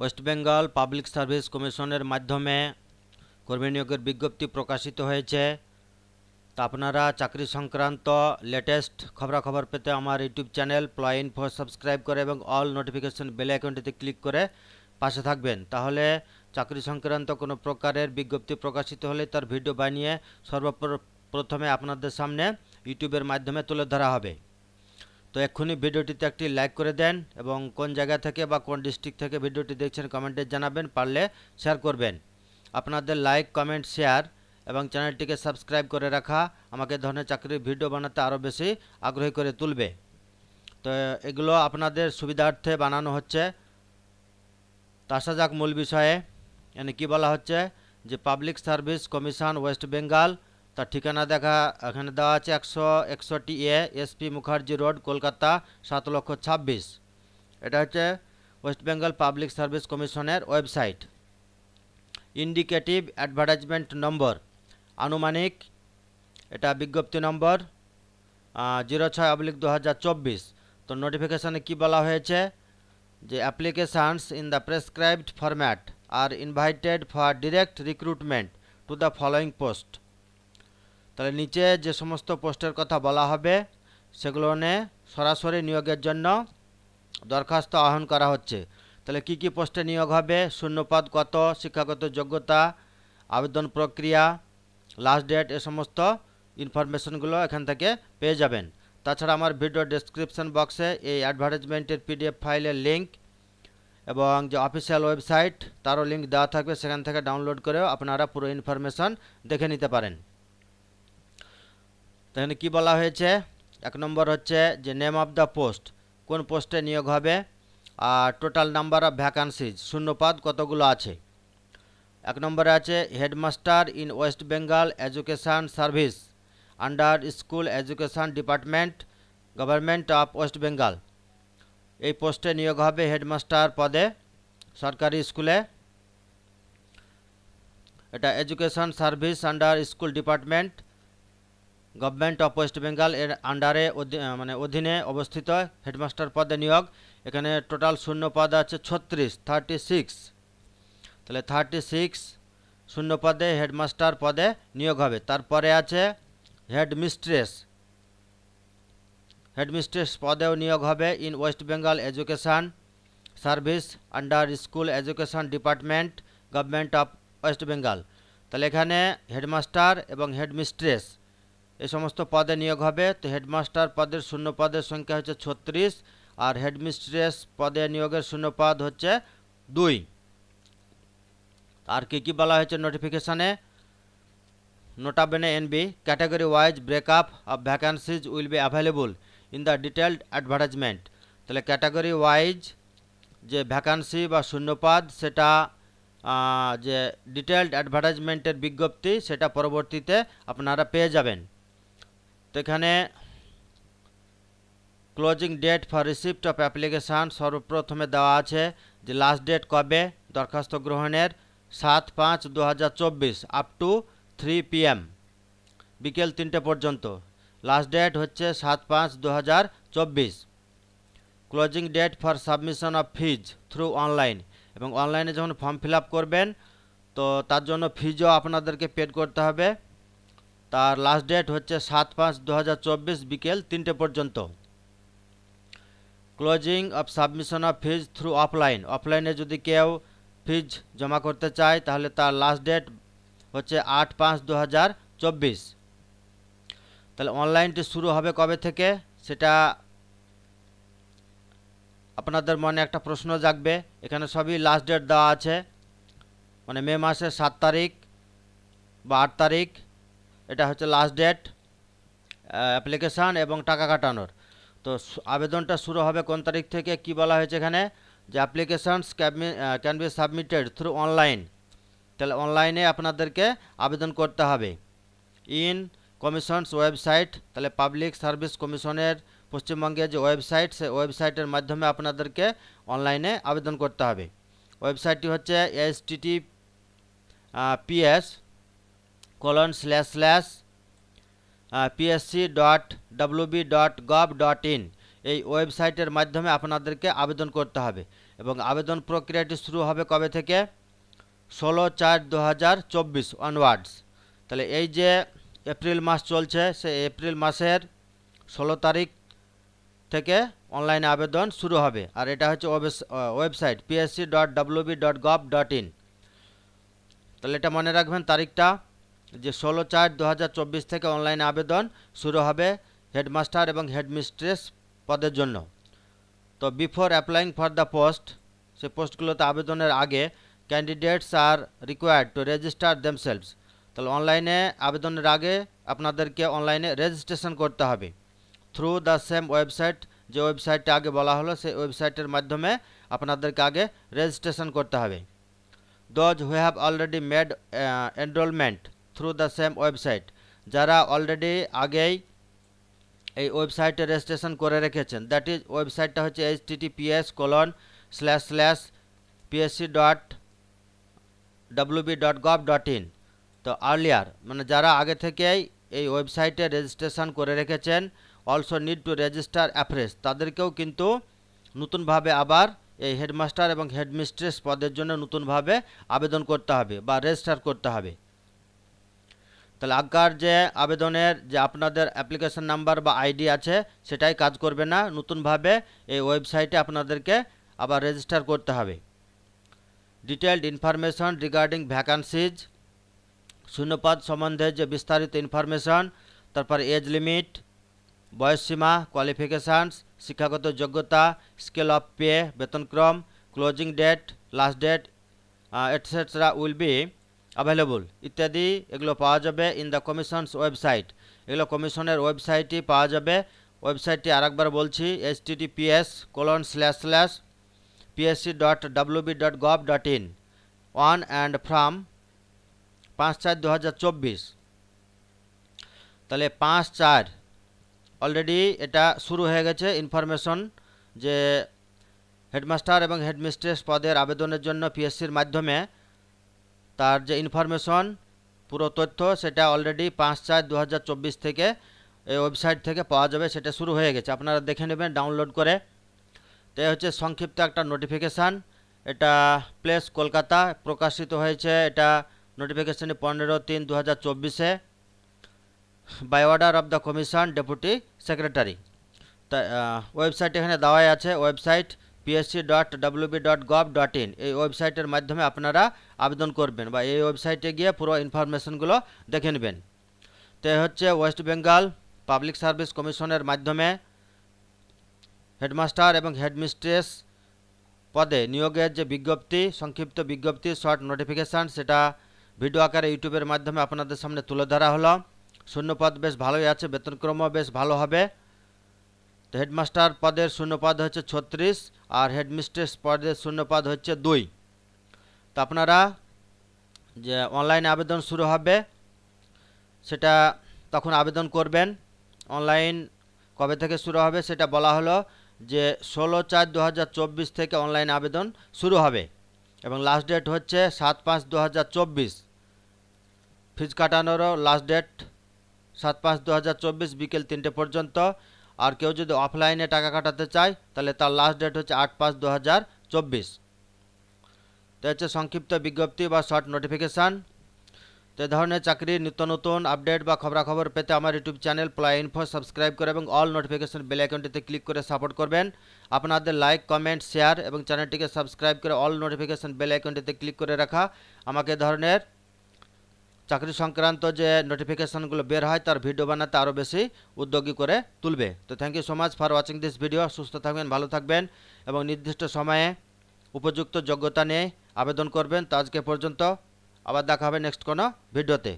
West Bengal public service কমিশনের মাধ্যমে কর্মী নিয়োগের বিজ্ঞপ্তি প্রকাশিত হয়েছে তা আপনারা চাকরি সংক্রান্ত লেটেস্ট খবরাখবর পেতে আমার YouTube channel ply info subscribe করে এবং অল নোটিফিকেশন বেল অ্যাকাউন্টটিতে ক্লিক করে পাশে থাকবেন তাহলে চাকরি সংক্রান্ত কোনো প্রকারের বিজ্ঞপ্তি প্রকাশিত হলে তার ভিডিও বানিয়ে সর্বপ্রথমে আপনাদের সামনে ইউটিউবের মাধ্যমে তুলে ধরা হবে তো এক্ষুনি ভিডিওটিতে একটি লাইক করে দেন এবং কোন জায়গা থেকে বা কোন ডিস্ট্রিক্ট থেকে ভিডিওটি দেখছেন কমেন্টে জানাবেন পারলে শেয়ার করবেন আপনাদের লাইক কমেন্ট শেয়ার এবং চ্যানেলটিকে সাবস্ক্রাইব করে রাখা আমাকে ধরনের চাকরির ভিডিও বানাতে আরও বেশি আগ্রহী করে তুলবে তো এগুলো আপনাদের সুবিধার্থে বানানো হচ্ছে তাসাজাক যাক মূল বিষয়ে এনে কি বলা হচ্ছে যে public service commission West Bengal তার ঠিকানা দেখা এখানে দেওয়া আছে একশো একষট্টি A S P Mukherjee road Kolkata সাত লক্ষ ছাব্বিশ এটা হচ্ছে ওয়েস্ট বেঙ্গল পাবলিক সার্ভিস কমিশনের ওয়েবসাইট ইন্ডিকেটিভ অ্যাডভার্টাইজমেন্ট নম্বর আনুমানিক এটা বিজ্ঞপ্তি নম্বর জিরো ছয় অবলিক দু তো নোটিফিকেশানে কী বলা হয়েছে যে applications in the prescribed format are invited for direct recruitment to the following post তাহলে নিচে যে সমস্ত পোস্টের কথা বলা হবে সেগুলো নিয়ে সরাসরি নিয়োগের জন্য দরখাস্ত আহ্বান করা হচ্ছে তাহলে কি কি পোস্টে নিয়োগ হবে শূন্যপদ কত শিক্ষাগত যোগ্যতা আবেদন প্রক্রিয়া লাস্ট ডেট এ সমস্ত ইনফরমেশনগুলো এখান থেকে পেয়ে যাবেন তাছাড়া আমার ভিডিও ডেসক্রিপশন বক্সে এই অ্যাডভার্টাইজমেন্টের পিডিএফ ফাইলের লিঙ্ক এবং যে অফিসিয়াল ওয়েবসাইট তারও লিঙ্ক দেওয়া থাকবে সেখান থেকে ডাউনলোড করেও আপনারা পুরো ইনফরমেশান দেখে নিতে পারেন তাহলে কি বলা হয়েছে এক নম্বর হচ্ছে যে নেম অফ দ্য পোস্ট কোন পোস্টে নিয়োগ হবে আর টোটাল নাম্বার অফ ভ্যাকান্সিজ শূন্যপাত কতগুলো আছে এক নম্বরে আছে headmaster in West Bengal education service under school education department government of West Bengal এই পোস্টে নিয়োগ হবে হেডমাস্টার পদে সরকারি স্কুলে এটা education service under school department government of West Bengal এর আন্ডারে মানে অধীনে অবস্থিত হেডমাস্টার পদে নিয়োগ এখানে টোটাল শূন্য পদ আছে ছত্রিশ থার্টি সিক্স তাহলে থার্টি সিক্স শূন্য পদে হেডমাস্টার পদে নিয়োগ হবে তারপরে আছে হেডমিস্ট্রেস হেডমিস্ট্রেস পদেও নিয়োগ হবে in West Bengal education service under school education department government of West Bengal তাহলে এখানে হেডমাস্টার এবং হেডমিস্ট্রেস এ সমস্ত পদে নিয়োগ হবে তো হেডমাস্টার পদের শূন্য পদের সংখ্যা হচ্ছে ছত্রিশ আর হেডমিস্ট্রেস পদে নিয়োগের শূন্য পদ হচ্ছে দুই আর কী কী বলা হয়েছে নোটিফিকেশানে nota bene N B category wise break up of vacancies will be available in the detailed advertisement তাহলে ক্যাটাগরি ওয়াইজ যে ভ্যাকান্সি বা শূন্যপাদ সেটা যে ডিটেলড অ্যাডভার্টাইজমেন্টের বিজ্ঞপ্তি সেটা পরবর্তীতে আপনারা পেয়ে যাবেন তো এখানে closing date for receipt of application সর্বপ্রথমে দেওয়া আছে যে লাস্ট ডেট কবে দরখাস্ত গ্রহণের সাত পাঁচ দু আপ টু থ্রি পিএম বিকেল তিনটে পর্যন্ত লাস্ট ডেট হচ্ছে সাত পাঁচ দু closing date for submission of fees through online এবং অনলাইনে যখন ফর্ম ফিল করবেন তো তার জন্য ফিজও আপনাদেরকে পেড করতে হবে তার লাস্ট ডেট হচ্ছে সাত পাঁচ দু বিকেল তিনটে পর্যন্ত closing of submission of fees through offline অফলাইনে যদি কেউ ফিজ জমা করতে চায় তাহলে তার লাস্ট ডেট হচ্ছে আট পাঁচ দু তাহলে অনলাইনটি শুরু হবে কবে থেকে সেটা আপনাদের মনে একটা প্রশ্ন জাগবে এখানে সবই লাস্ট ডেট দেওয়া আছে মানে মে মাসের সাত তারিখ বা আট তারিখ এটা হচ্ছে লাস্ট ডেট অ্যাপ্লিকেশান এবং টাকা কাটানোর তো আবেদনটা শুরু হবে কোন তারিখ থেকে কি বলা হয়েছে এখানে যে applications can be submitted through online তাহলে অনলাইনে আপনাদেরকে আবেদন করতে হবে ইন কমিশনস ওয়েবসাইট তাহলে পাবলিক সার্ভিস কমিশনের পশ্চিমবঙ্গের যে ওয়েবসাইট সে ওয়েবসাইটের মাধ্যমে আপনাদেরকে অনলাইনে আবেদন করতে হবে ওয়েবসাইটটি হচ্ছে https colon slash slash PSC dot WB dot gov dot in এই ওয়েবসাইটের মাধ্যমে আপনাদেরকে আবেদন করতে হবে এবং আবেদন প্রক্রিয়াটি শুরু হবে কবে থেকে ষোলো চার দু হাজার চব্বিশ অনওয়ার্ডস তাহলে এই যে এপ্রিল মাস চলছে সে এপ্রিল মাসের ষোলো তারিখ থেকে অনলাইনে আবেদন শুরু হবে আর এটা হচ্ছে website PSC dot WB dot gov dot in তাহলে এটা মনে রাখবেন তারিখটা যে ষোলো চার দু থেকে অনলাইন আবেদন শুরু হবে হেডমাস্টার এবং হেডমিস্ট্রেস পদের জন্য তো before applying for the post সে পোস্টগুলোতে আবেদনের আগে candidates are required to register themselves তাহলে অনলাইনে আবেদনের আগে আপনাদেরকে অনলাইনে রেজিস্ট্রেশন করতে হবে থ্রু দ্য সেম ওয়েবসাইট যে ওয়েবসাইটটা আগে বলা হলো সেই ওয়েবসাইটের মাধ্যমে আপনাদেরকে আগে রেজিস্ট্রেশন করতে হবে those who have already made enrolment through the same website যারা অলরেডি আগেই এই ওয়েবসাইটে রেজিস্ট্রেশন করে রেখেছেন দ্যাট ইজ ওয়েবসাইটটা হচ্ছে https colon slash slash PSC dot WB dot gov dot in তো আর্লিয়ার মানে যারা আগে থেকেই এই ওয়েবসাইটে রেজিস্ট্রেশন করে রেখেছেন also need to register afresh তাদেরকেও কিন্তু নতুনভাবে আবার এই হেডমাস্টার এবং হেডমিস্ট্রেস পদের জন্য নতুনভাবে আবেদন করতে হবে বা রেজিস্টার করতে হবে তাহলে আজ্ঞার যে আবেদনের যে আপনাদের অ্যাপ্লিকেশন নাম্বার বা আইডি আছে সেটাই কাজ করবে না নতুনভাবে এই ওয়েবসাইটে আপনাদেরকে আবার রেজিস্টার করতে হবে ডিটেলড ইনফরমেশন রিগার্ডিং ভ্যাকান্সিজ শূন্যপদ সম্বন্ধে যে বিস্তারিত ইনফরমেশন তারপর এজ লিমিট বয়সসীমা কোয়ালিফিকেশানস শিক্ষাগত যোগ্যতা স্কেল অফ পে বেতনক্রম closing date last date etcetera will be available ইত্যাদি এগুলো পাওয়া যাবে ইন দ্য কমিশনস ওয়েবসাইট এগুলো কমিশনের ওয়েবসাইটে পাওয়া যাবে ওয়েবসাইটটি আরেকবার বলছি https colon slash slash PSC dot WB dot gov dot in one and from পাঁচ চার দু হাজার চব্বিশ তাহলে পাঁচ চার অলরেডি এটা শুরু হয়ে গেছে ইনফরমেশন যে হেডমাস্টার এবং হেডমিস্ট্রেস পদের আবেদনের জন্য পিএসসির মাধ্যমে তার যে ইনফরমেশন পুরো তথ্য সেটা অলরেডি পাঁচ চার দু থেকে এই ওয়েবসাইট থেকে পাওয়া যাবে সেটা শুরু হয়ে গেছে আপনারা দেখে নেবেন ডাউনলোড করে তো হচ্ছে সংক্ষিপ্ত একটা নোটিফিকেশান এটা প্লেস কলকাতা প্রকাশিত হয়েছে এটা নোটিফিকেশান পনেরো তিন দু হাজার চব্বিশে by order of the commission deputy secretary তা ওয়েবসাইট এখানে দেওয়াই আছে website PSC dot WB dot gov dot in এই ওয়েবসাইটের মাধ্যমে আপনারা আবেদন করবেন বা এই ওয়েবসাইটে গিয়ে পুরো ইনফরমেশনগুলো দেখে নেবেন তো হচ্ছে ওয়েস্ট বেঙ্গল পাবলিক সার্ভিস কমিশনের মাধ্যমে হেডমাস্টার এবং হেডমিস্ট্রেস পদে নিয়োগের যে বিজ্ঞপ্তি সংক্ষিপ্ত বিজ্ঞপ্তি শর্ট নোটিফিকেশান সেটা ভিডিও আকারে ইউটিউবের মাধ্যমে আপনাদের সামনে তুলে ধরা হলো শূন্যপদ বেশ ভালোই আছে বেতনক্রমও বেশ ভালো হবে তো হেডমাস্টার পদের শূন্যপদ হচ্ছে ছত্রিশ আর হেডমিস্ট্রেস পদের শূন্যপদ হচ্ছে দুই তো আপনারা যে অনলাইন আবেদন শুরু হবে সেটা তখন আবেদন করবেন অনলাইন কবে থেকে শুরু হবে সেটা বলা হলো যে ষোলো চার দু থেকে অনলাইন আবেদন শুরু হবে এবং লাস্ট ডেট হচ্ছে সাত পাঁচ দু হাজার চব্বিশ ফিজ কাটানোরও লাস্ট ডেট সাত পাঁচ দু বিকেল তিনটে পর্যন্ত আর কেউ যদি অফলাইনে টাকা কাটাতে চায় তাহলে তার লাস্ট ডেট হচ্ছে আট পাঁচ দু হাজার চব্বিশ তো হচ্ছে সংক্ষিপ্ত বিজ্ঞপ্তি বা শর্ট নোটিফিকেশান তো এ ধরনের চাকরির নিত্য নতুন আপডেট বা খবরাখবর পেতে আমার YouTube channel ply info subscribe করে এবং অল নোটিফিকেশন বেল আইকনটিতে ক্লিক করে সাপোর্ট করবেন আপনাদের লাইক কমেন্ট শেয়ার এবং চ্যানেলটিকে সাবস্ক্রাইব করে অল নোটিফিকেশন বেল আইকনটিতে ক্লিক করে রাখা আমাকে ধরনের চাকরি সংক্রান্ত যে নোটিফিকেশনগুলো বের হয় তার ভিডিও বানাতে আরও বেশি উদ্যোগী করে তুলবে তো thank you so much for watching this video সুস্থ থাকবেন ভালো থাকবেন এবং নির্দিষ্ট সময়ে উপযুক্ত যোগ্যতা নিয়ে আবেদন করবেন তো আজকে পর্যন্ত আবার দেখা হবে নেক্সট কোনো ভিডিওতে